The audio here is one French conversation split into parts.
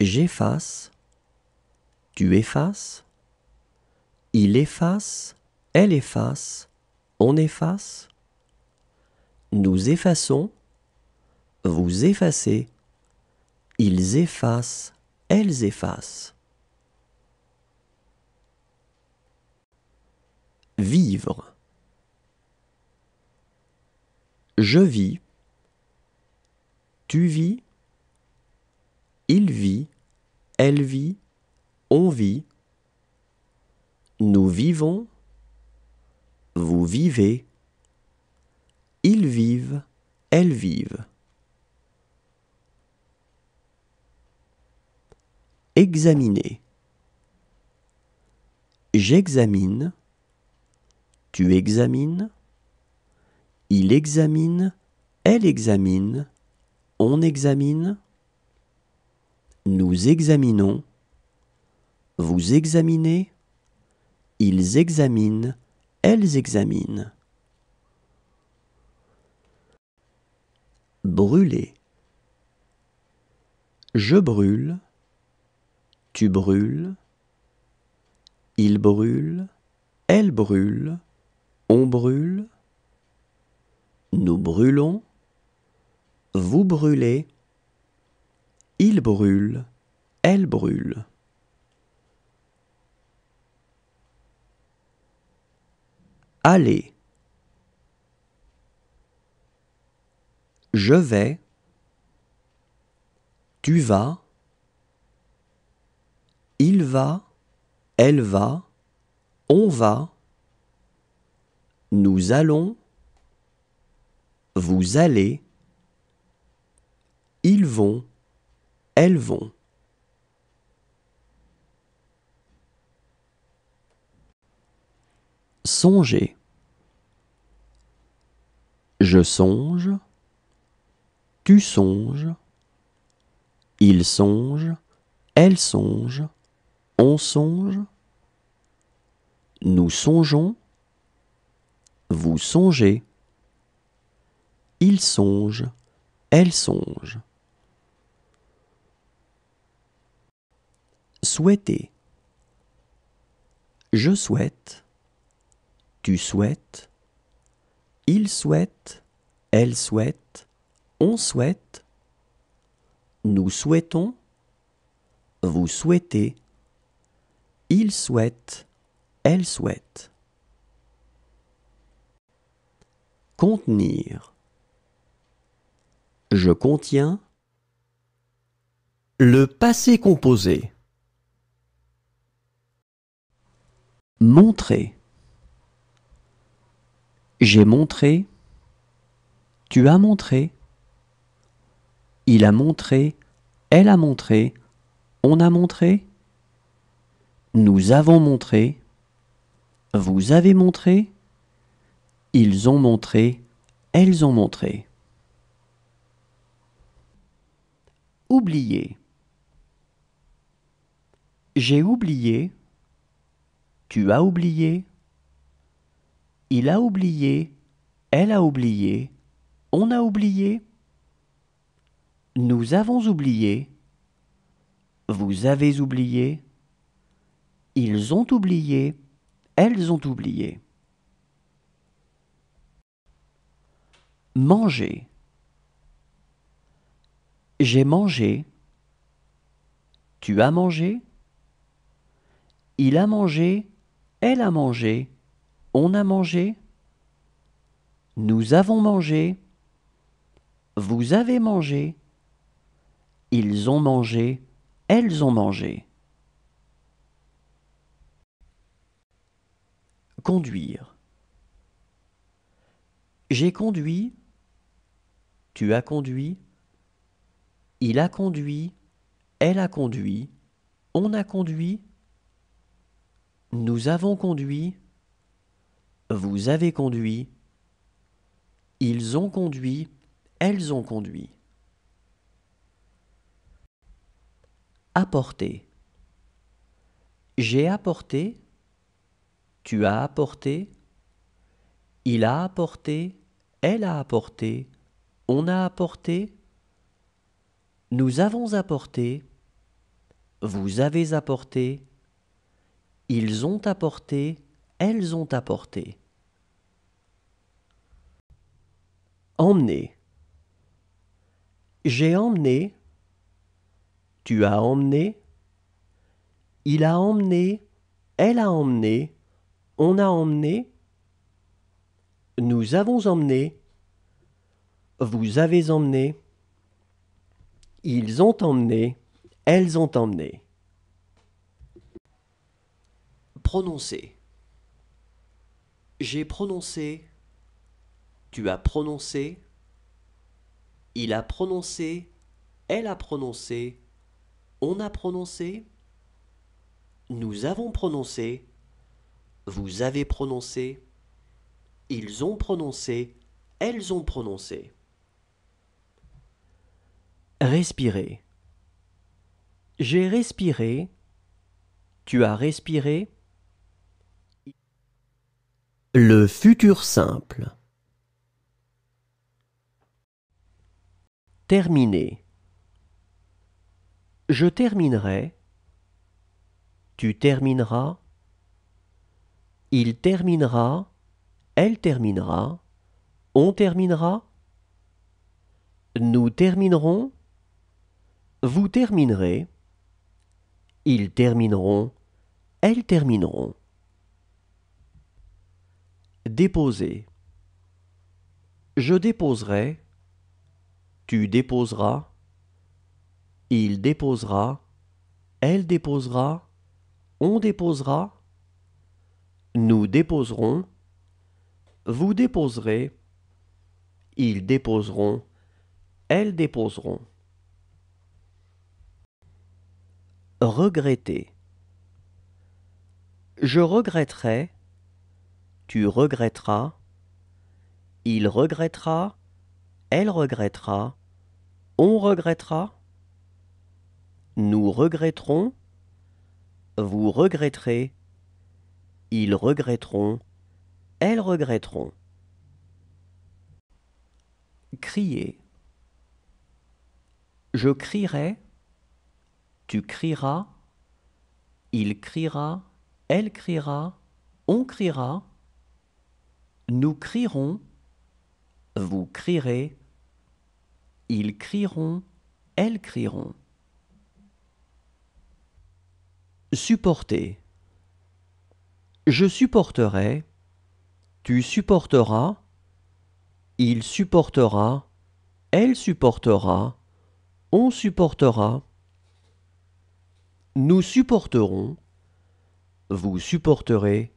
J'efface, tu effaces, il efface, elle efface, on efface, nous effaçons, vous effacez, ils effacent, elles effacent. Vivre. Je vis. Tu vis. Il vit, elle vit, on vit, nous vivons, vous vivez, ils vivent, elles vivent. Examiner. J'examine, tu examines, il examine, elle examine, on examine. Nous examinons. Vous examinez. Ils examinent. Elles examinent. Brûler. Je brûle. Tu brûles. ils brûlent, Elle brûle. On brûle. Nous brûlons. Vous brûlez. Il brûle, elle brûle. Allez Je vais. Tu vas. Il va. Elle va. On va. Nous allons. Vous allez. Ils vont. Elles vont. Songer. Je songe. Tu songes. Il songe. Elle songe. On songe. Nous songeons. Vous songez. Il songe. Elle songe. Souhaiter. Je souhaite. Tu souhaites. Il souhaite. Elle souhaite. On souhaite. Nous souhaitons. Vous souhaitez. Il souhaite. Elle souhaite. Contenir. Je contiens. Le passé composé. Montrer. J'ai montré. Tu as montré. Il a montré. Elle a montré. On a montré. Nous avons montré. Vous avez montré. Ils ont montré. Elles ont montré. Oublier. J'ai oublié. Tu as oublié Il a oublié Elle a oublié On a oublié Nous avons oublié Vous avez oublié Ils ont oublié Elles ont oublié Manger J'ai mangé Tu as mangé il a mangé, elle a mangé. On a mangé. Nous avons mangé. Vous avez mangé. Ils ont mangé. Elles ont mangé. Conduire. J'ai conduit. Tu as conduit. Il a conduit. Elle a conduit. On a conduit. Nous avons conduit. Vous avez conduit. Ils ont conduit. Elles ont conduit. Apporter. J'ai apporté. Tu as apporté. Il a apporté. Elle a apporté. On a apporté. Nous avons apporté. Vous avez apporté. Ils ont apporté, elles ont apporté. Emmener. J'ai emmené, tu as emmené, il a emmené, elle a emmené, on a emmené, nous avons emmené, vous avez emmené, ils ont emmené, elles ont emmené. Prononcé. J'ai prononcé. Tu as prononcé. Il a prononcé. Elle a prononcé. On a prononcé. Nous avons prononcé. Vous avez prononcé. Ils ont prononcé. Elles ont prononcé. Respirer. J'ai respiré. Tu as respiré. Le futur simple. Terminer. Je terminerai. Tu termineras. Il terminera. Elle terminera. On terminera. Nous terminerons. Vous terminerez. Ils termineront. Elles termineront. Déposer. Je déposerai. Tu déposeras. Il déposera. Elle déposera. On déposera. Nous déposerons. Vous déposerez. Ils déposeront. Elles déposeront. Regretter. Je regretterai tu regretteras, il regrettera, elle regrettera, on regrettera, nous regretterons, vous regretterez, ils regretteront, elles regretteront. Crier. Je crierai, tu crieras, il criera, elle criera, on criera, nous crierons, vous crierez, ils crieront, elles crieront. Supporter. Je supporterai, tu supporteras, il supportera, elle supportera, on supportera. Nous supporterons, vous supporterez,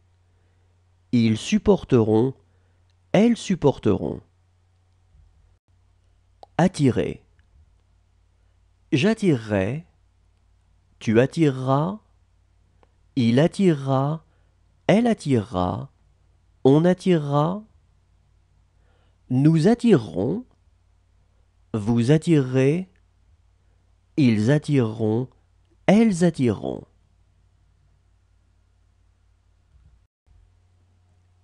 ils supporteront, elles supporteront. Attirer. J'attirerai, tu attireras, il attirera, elle attirera, on attirera, nous attirerons, vous attirerez, ils attireront, elles attireront.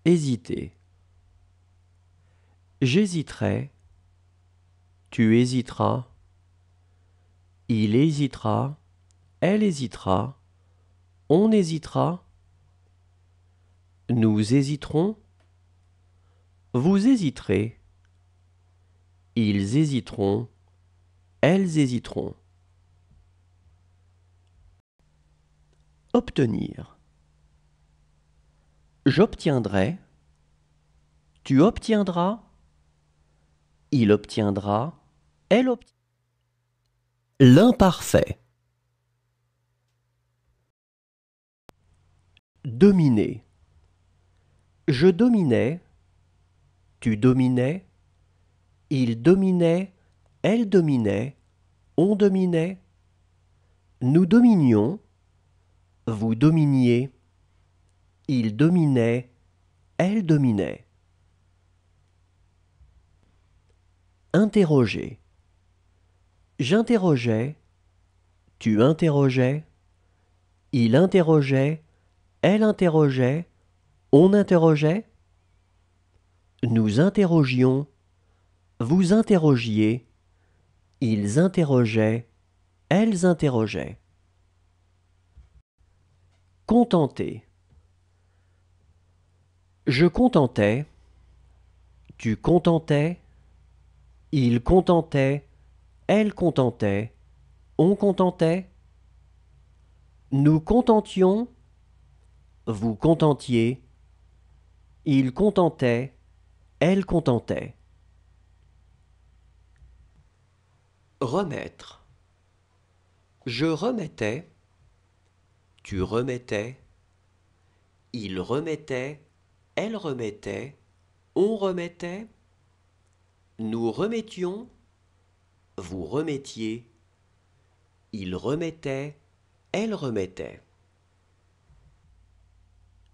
Hésiter. J'hésiterai. Tu hésiteras. Il hésitera. Elle hésitera. On hésitera. Nous hésiterons. Vous hésiterez. Ils hésiteront. Elles hésiteront. Obtenir. J'obtiendrai. Tu obtiendras il obtiendra, elle obtiendra. L'imparfait. Dominer. Je dominais, tu dominais, il dominait, elle dominait, on dominait, nous dominions, vous dominiez, il dominait, elle dominait. Interroger. J'interrogeais. Tu interrogeais. Il interrogeait. Elle interrogeait. On interrogeait. Nous interrogions. Vous interrogiez. Ils interrogeaient. Elles interrogeaient. Contenter. Je contentais. Tu contentais. Il contentait, elle contentait, on contentait. Nous contentions, vous contentiez. Il contentait, elle contentait. Remettre. Je remettais, tu remettais, il remettait, elle remettait, on remettait. Nous remettions, vous remettiez, il remettait, elle remettait.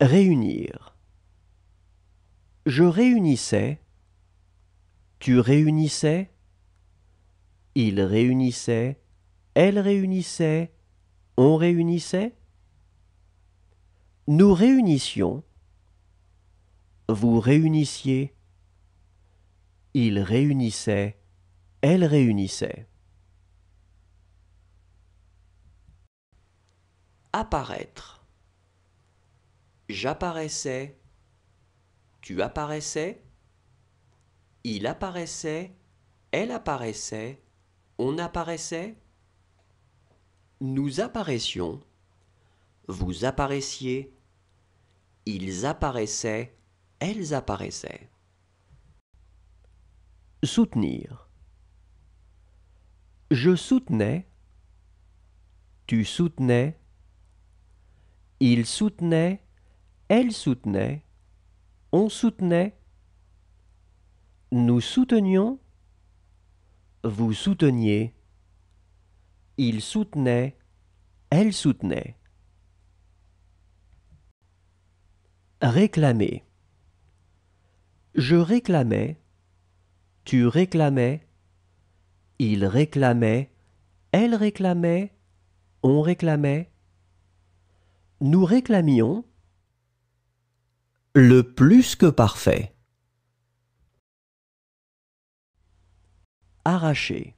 Réunir. Je réunissais, tu réunissais, il réunissait, elle réunissait, on réunissait. Nous réunissions, vous réunissiez, il réunissait, elle réunissait. Apparaître. J'apparaissais, tu apparaissais, il apparaissait, elle apparaissait, on apparaissait. Nous apparaissions, vous apparaissiez, ils apparaissaient, elles apparaissaient. Soutenir. Je soutenais. Tu soutenais. Il soutenait. Elle soutenait. On soutenait. Nous soutenions. Vous souteniez. Il soutenait. Elle soutenait. Réclamer. Je réclamais. Tu réclamais. Il réclamait. Elle réclamait. On réclamait. Nous réclamions. Le plus que parfait. Arracher.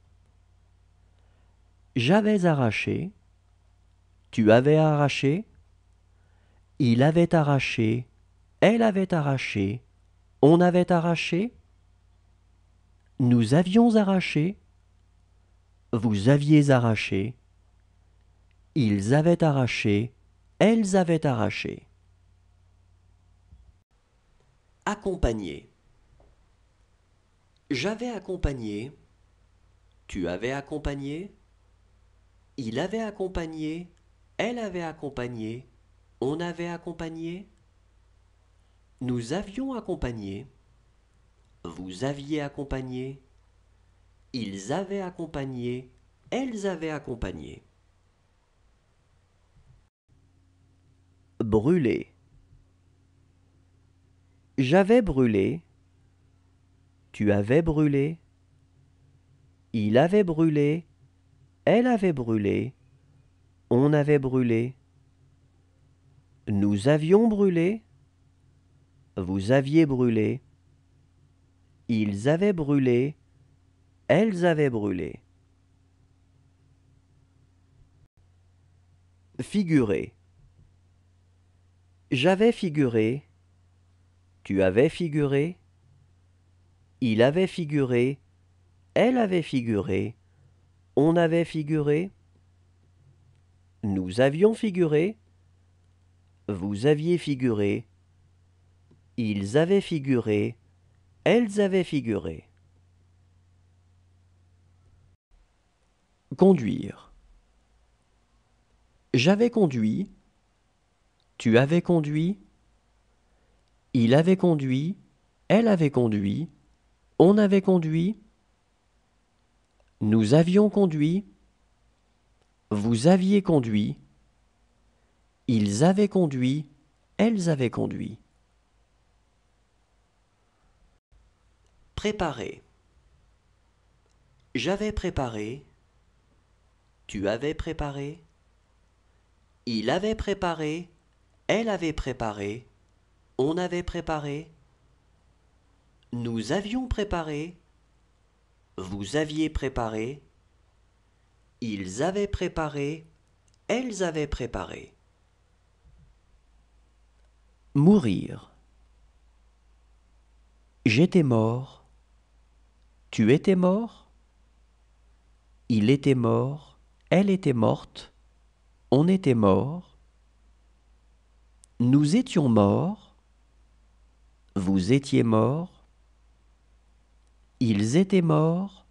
J'avais arraché. Tu avais arraché. Il avait arraché. Elle avait arraché. On avait arraché. Nous avions arraché, vous aviez arraché, ils avaient arraché, elles avaient arraché. Accompagner. J'avais accompagné, tu avais accompagné, il avait accompagné, elle avait accompagné, on avait accompagné, nous avions accompagné. Vous aviez accompagné. Ils avaient accompagné. Elles avaient accompagné. Brûler. J'avais brûlé. Tu avais brûlé. Il avait brûlé. Elle avait brûlé. On avait brûlé. Nous avions brûlé. Vous aviez brûlé. Ils avaient brûlé, elles avaient brûlé. Figuré. J'avais figuré, tu avais figuré, il avait figuré, elle avait figuré, on avait figuré, nous avions figuré, vous aviez figuré, ils avaient figuré, elles avaient figuré. Conduire. J'avais conduit, tu avais conduit, il avait conduit, elle avait conduit, on avait conduit, nous avions conduit, vous aviez conduit, ils avaient conduit, elles avaient conduit. Préparer. J'avais préparé. Tu avais préparé. Il avait préparé. Elle avait préparé. On avait préparé. Nous avions préparé. Vous aviez préparé. Ils avaient préparé. Elles avaient préparé. Mourir. J'étais mort. Tu étais mort Il était mort, elle était morte, on était mort, nous étions morts, vous étiez morts, ils étaient morts.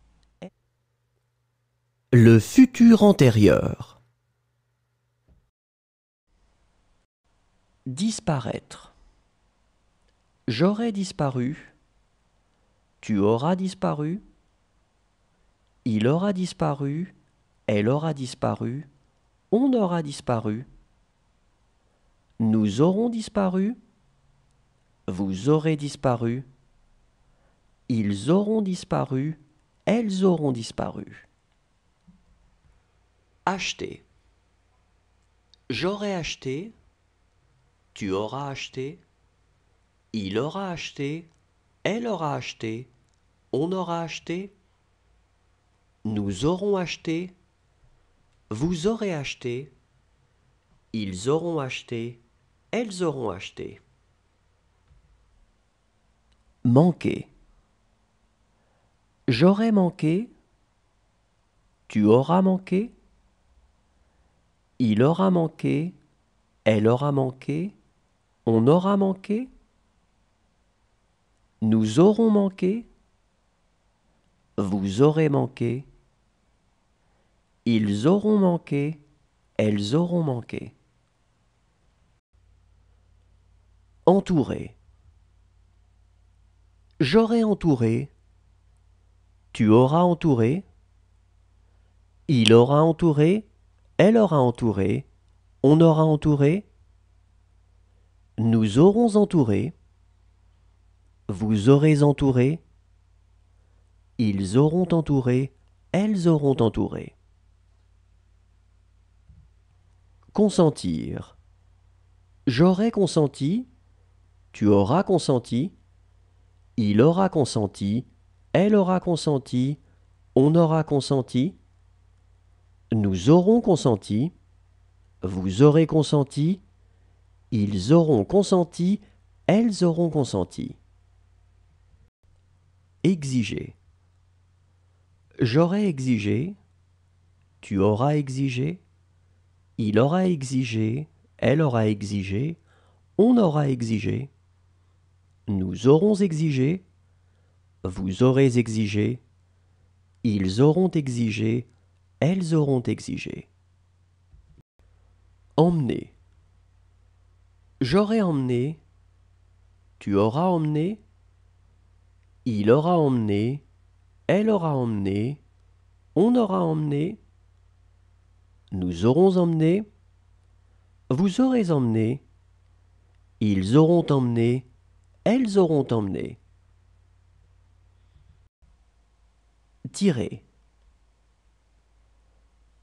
Le futur antérieur. Disparaître. J'aurais disparu, tu auras disparu, il aura disparu, elle aura disparu, on aura disparu, nous aurons disparu, vous aurez disparu, ils auront disparu, elles auront disparu. Acheter. J'aurai acheté, tu auras acheté, il aura acheté, elle aura acheté, on aura acheté, nous aurons acheté, vous aurez acheté, ils auront acheté, elles auront acheté. Manquer. J'aurais manqué, tu auras manqué, il aura manqué, elle aura manqué, on aura manqué, nous aurons manqué, vous aurez manqué, ils auront manqué, elles auront manqué. Entouré. J'aurai entouré, tu auras entouré, il aura entouré, elle aura entouré, on aura entouré, nous aurons entouré, vous aurez entouré, ils auront entouré, elles auront entouré. Consentir. J'aurai consenti, tu auras consenti, il aura consenti, elle aura consenti, on aura consenti, nous aurons consenti, vous aurez consenti, ils auront consenti, elles auront consenti. Exiger. J'aurais exigé, tu auras exigé, il aura exigé, elle aura exigé, on aura exigé, nous aurons exigé, vous aurez exigé, ils auront exigé, elles auront exigé. Emmener. J'aurai emmené, tu auras emmené, il aura emmené, elle aura emmené, on aura emmené, nous aurons emmené, vous aurez emmené, ils auront emmené, elles auront emmené. Tirer.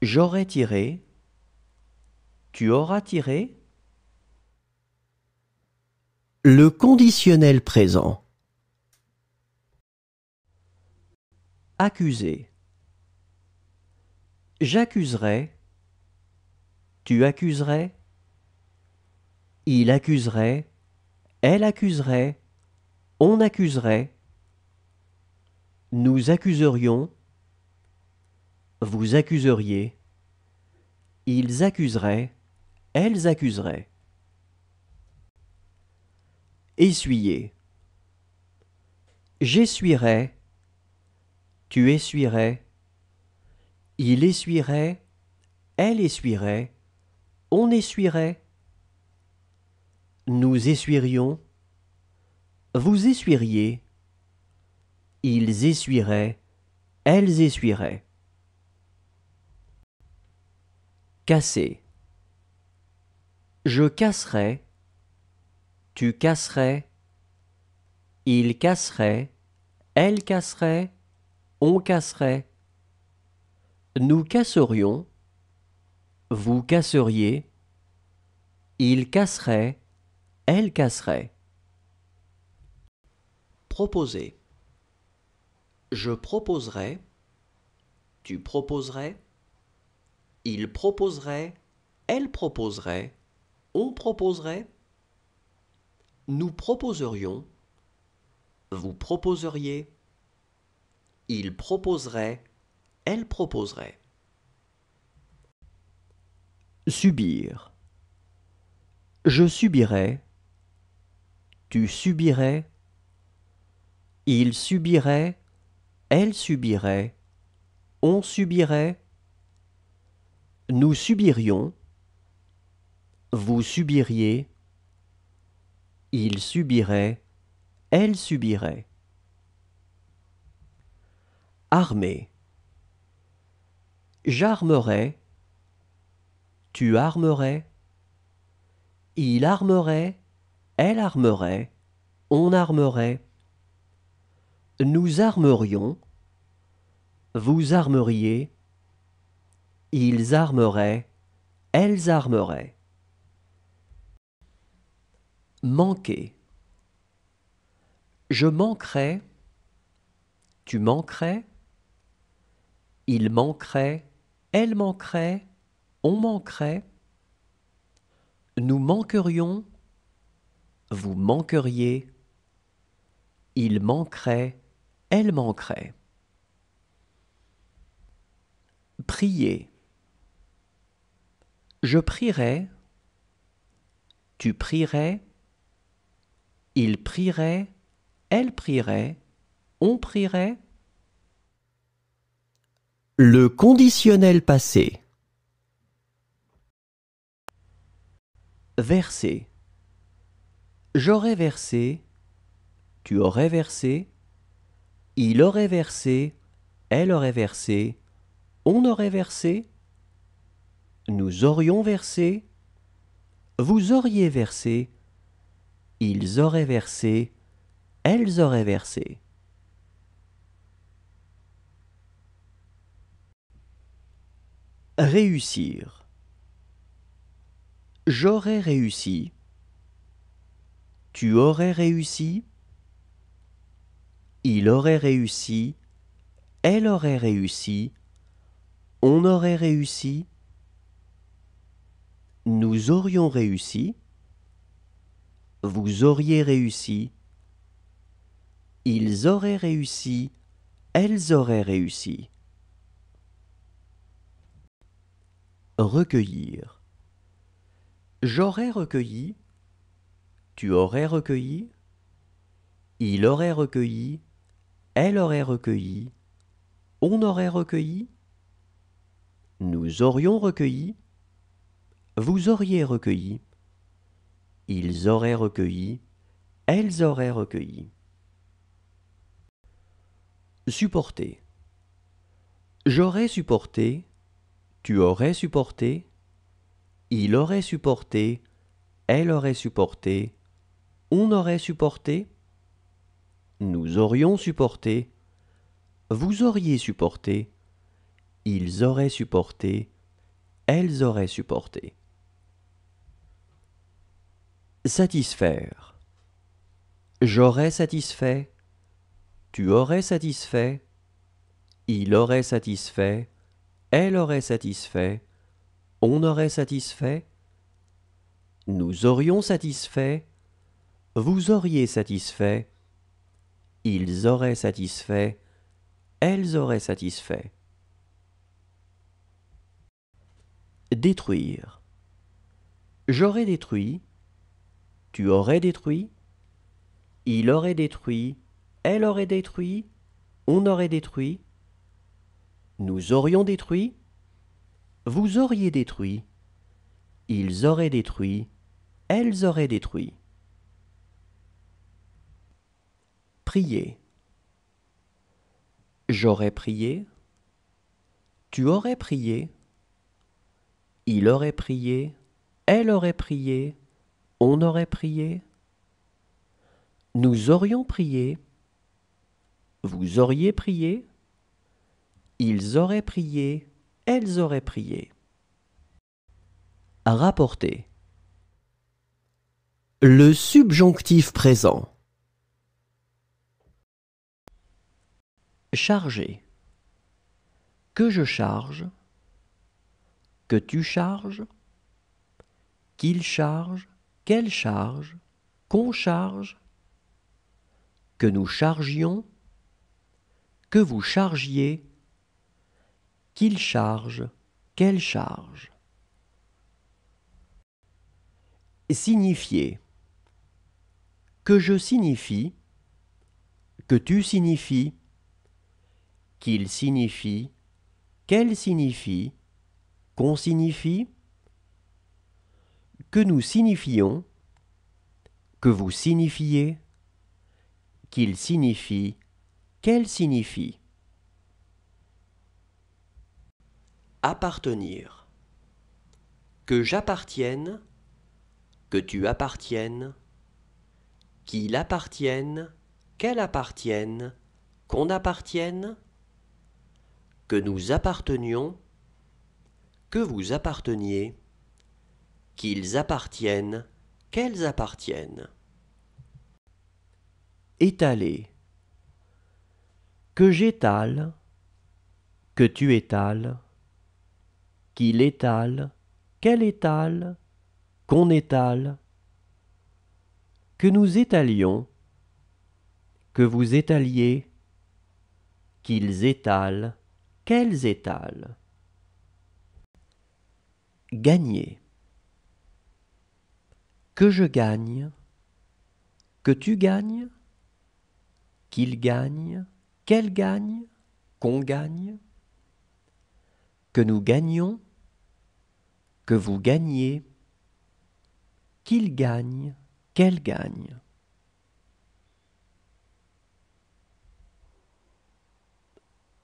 J'aurai tiré, tu auras tiré. Le conditionnel présent. Accuser. J'accuserai. Tu accuserais. Il accuserait. Elle accuserait. On accuserait. Nous accuserions. Vous accuseriez. Ils accuseraient. Elles accuseraient. Essuyer. J'essuierai tu essuierais. Il essuierait, elle essuierait, on essuierait. Nous essuierions, vous essuieriez. Ils essuieraient, elles essuieraient. Casser. Je casserai, tu casserais, il casserait, elle casserait, on casserait. Nous casserions. Vous casseriez. Il casserait. Elle casserait. Proposer. Je proposerai. Tu proposerais. Il proposerait. Elle proposerait. On proposerait. Nous proposerions. Vous proposeriez. Il proposerait, elle proposerait. Subir. Je subirais. Tu subirais. Il subirait. Elle subirait. On subirait. Nous subirions. Vous subiriez. Il subirait. Elle subirait. Armer, J'armerai. Tu armerais. Il armerait. Elle armerait. On armerait. Nous armerions. Vous armeriez. Ils armeraient. Elles armeraient. Manquer. Je manquerai, Tu manquerais. Il manquerait, elle manquerait, on manquerait. Nous manquerions, vous manqueriez. Il manquerait, elle manquerait. Prier. Je prierai, tu prierais, il prierait, elle prierait, on prierait. Le conditionnel passé Verser J'aurais versé, tu aurais versé, il aurait versé, elle aurait versé, on aurait versé, nous aurions versé, vous auriez versé, ils auraient versé, elles auraient versé. Réussir. J'aurais réussi. Tu aurais réussi. Il aurait réussi. Elle aurait réussi. On aurait réussi. Nous aurions réussi. Vous auriez réussi. Ils auraient réussi. Elles auraient réussi. Recueillir. J'aurais recueilli. Tu aurais recueilli. Il aurait recueilli. Elle aurait recueilli. On aurait recueilli. Nous aurions recueilli. Vous auriez recueilli. Ils auraient recueilli. Elles auraient recueilli. Supporter. J'aurais supporté tu aurais supporté, il aurait supporté, elle aurait supporté, on aurait supporté, nous aurions supporté, vous auriez supporté, ils auraient supporté, elles auraient supporté. Satisfaire. J'aurais satisfait, tu aurais satisfait, il aurait satisfait, elle aurait satisfait, on aurait satisfait, nous aurions satisfait, vous auriez satisfait, ils auraient satisfait, elles auraient satisfait. Détruire. J'aurais détruit, tu aurais détruit, il aurait détruit, elle aurait détruit, on aurait détruit, nous aurions détruit. Vous auriez détruit. Ils auraient détruit. Elles auraient détruit. Prier. J'aurais prié. Tu aurais prié. Il aurait prié. Elle aurait prié. On aurait prié. Nous aurions prié. Vous auriez prié. Ils auraient prié, elles auraient prié. Rapporter. Le subjonctif présent. Charger. Que je charge. Que tu charges. Qu'il charge. Qu'elle charge. Qu'on charge. Que nous chargions. Que vous chargiez qu'il charge, quelle charge Signifier. Que je signifie, que tu signifies, qu'il signifie, qu'elle signifie, qu'on signifie, que nous signifions, que vous signifiez, qu'il signifie, qu'elle signifie. Appartenir. Que j'appartienne, que tu appartiennes, qu'il appartienne, qu'elle appartienne, qu'on appartienne, que nous appartenions, que vous apparteniez, qu'ils appartiennent, qu'elles appartiennent. Étaler. Que j'étale, que tu étales, qu'il étale, qu'elle étale, qu'on étale, que nous étalions, que vous étaliez, qu'ils étalent, qu'elles étalent. Gagner. Que je gagne, que tu gagnes, qu'il gagne, qu'elle gagne, qu'on gagne que nous gagnions, que vous gagnez, qu'il gagne, qu'elle gagne.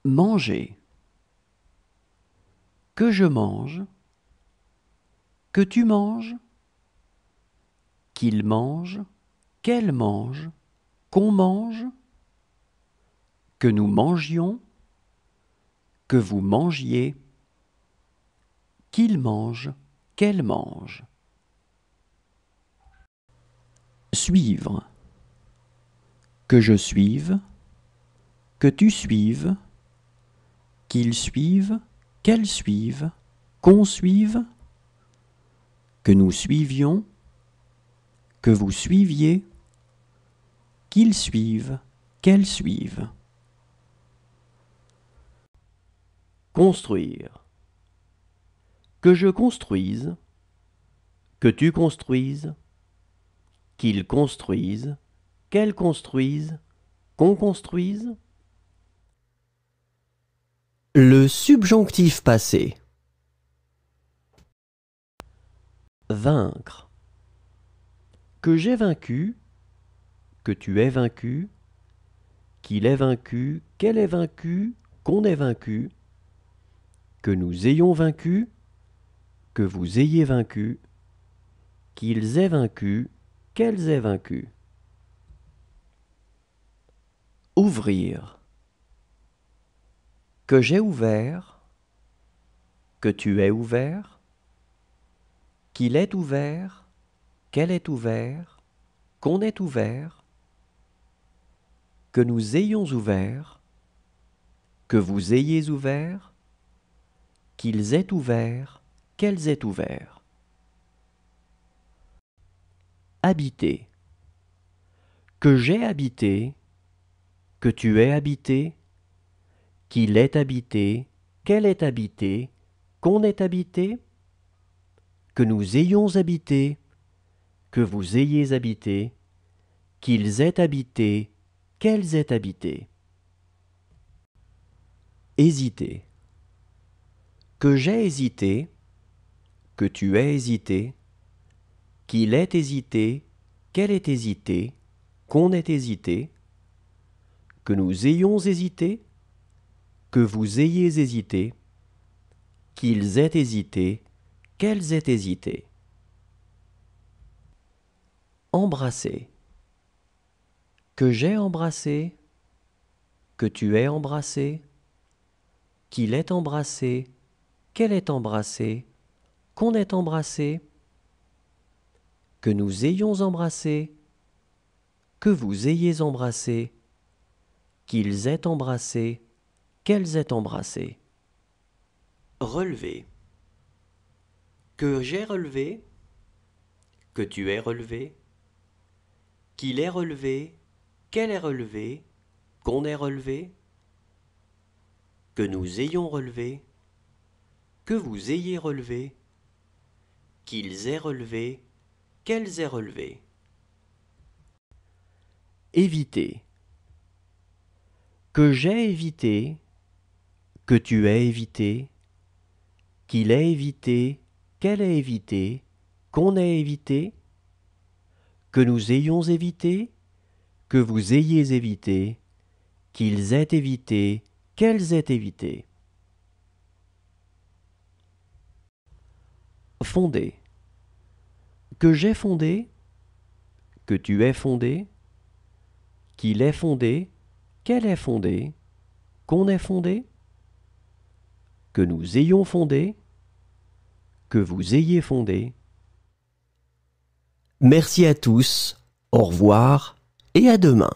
Manger. Que je mange, que tu manges, qu'il mange, qu'elle mange, qu'on mange, que nous mangions, que vous mangiez qu'il mange, qu'elle mange. Suivre. Que je suive, que tu suives, Qu'ils suivent, qu'elles suivent. qu'on suive, que nous suivions, que vous suiviez, qu'ils suivent, qu'elles suivent. Construire que je construise, que tu construises, qu'ils construisent, qu'elles construisent, qu'on construise. Le subjonctif passé. Vaincre. Que j'ai vaincu, que tu aies vaincu, qu'il ait vaincu, qu'elle est vaincu, qu'on ait vaincu, que nous ayons vaincu, que vous ayez vaincu, qu'ils aient vaincu, qu'elles aient vaincu. Ouvrir. Que j'ai ouvert, que tu aies ouvert, qu'il est ouvert, qu'elle est ouvert, qu'on est ouvert, que nous ayons ouvert, que vous ayez ouvert, qu'ils aient ouvert, qu'elles aient ouvert. Habiter. Que j'ai habité, que tu aies habité, qu'il est habité, qu'elle est habité, qu'on est habité, que nous ayons habité, que vous ayez habité, qu'ils aient habité, qu'elles aient habité. Hésiter. Que j'ai hésité, que tu aies hésité, qu'il ait hésité, qu'elle ait hésité, qu'on ait hésité, que nous ayons hésité, que vous ayez hésité, qu'ils aient hésité, qu'elles aient hésité. Embrasser. Que j'ai embrassé, que tu aies embrassé, qu'il ait embrassé, qu'elle ait embrassé, qu'on ait embrassé, que nous ayons embrassé, que vous ayez embrassé, qu'ils aient embrassé, qu'elles aient embrassé. Relevé. Que j'ai relevé, que tu aies relevé, qu'il ait relevé, qu'elle ait relevé, qu'on ait relevé, que nous ayons relevé, que vous ayez relevé, qu'ils aient relevé, qu'elles aient relevé. Éviter. Que j'ai évité, que tu aies évité, qu'il ait évité, qu'elle ait évité, qu'on ait évité, que nous ayons évité, que vous ayez évité, qu'ils aient évité, qu'elles aient évité. Fonder que j'ai fondé, que tu es fondé, qu'il est fondé, qu'elle est fondée, qu'on est fondé, que nous ayons fondé, que vous ayez fondé. Merci à tous, au revoir et à demain.